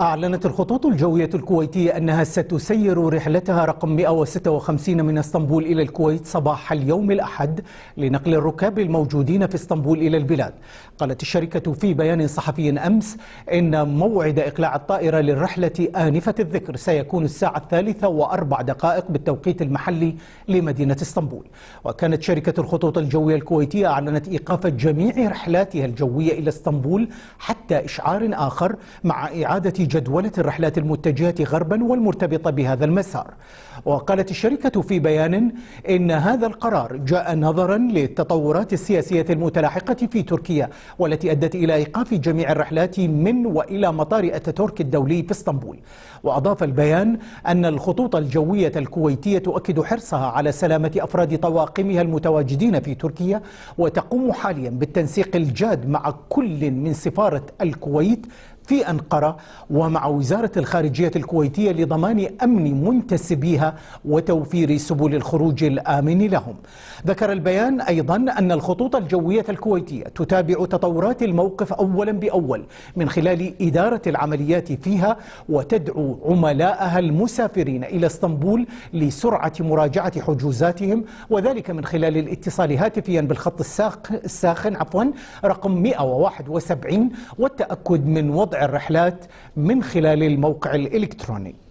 أعلنت الخطوط الجوية الكويتية أنها ستسير رحلتها رقم 156 من اسطنبول إلى الكويت صباح اليوم الأحد لنقل الركاب الموجودين في اسطنبول إلى البلاد قالت الشركة في بيان صحفي أمس إن موعد إقلاع الطائرة للرحلة آنفة الذكر سيكون الساعة الثالثة وأربع دقائق بالتوقيت المحلي لمدينة اسطنبول وكانت شركة الخطوط الجوية الكويتية أعلنت إيقاف جميع رحلاتها الجوية إلى اسطنبول حتى إشعار آخر مع إعادة جدولة الرحلات المتجهة غربا والمرتبطة بهذا المسار وقالت الشركة في بيان إن هذا القرار جاء نظرا للتطورات السياسية المتلاحقة في تركيا والتي أدت إلى إيقاف جميع الرحلات من وإلى مطار أتاتورك الدولي في اسطنبول وأضاف البيان أن الخطوط الجوية الكويتية تؤكد حرصها على سلامة أفراد طواقمها المتواجدين في تركيا وتقوم حاليا بالتنسيق الجاد مع كل من سفارة الكويت في أنقرة ومع وزارة الخارجية الكويتية لضمان أمن منتسبيها وتوفير سبل الخروج الآمن لهم ذكر البيان أيضا أن الخطوط الجوية الكويتية تتابع تطورات الموقف أولا بأول من خلال إدارة العمليات فيها وتدعو عملاءها المسافرين إلى اسطنبول لسرعة مراجعة حجوزاتهم وذلك من خلال الاتصال هاتفيا بالخط الساخن عفوا رقم 171 والتأكد من وضع الرحلات من خلال الموقع الإلكتروني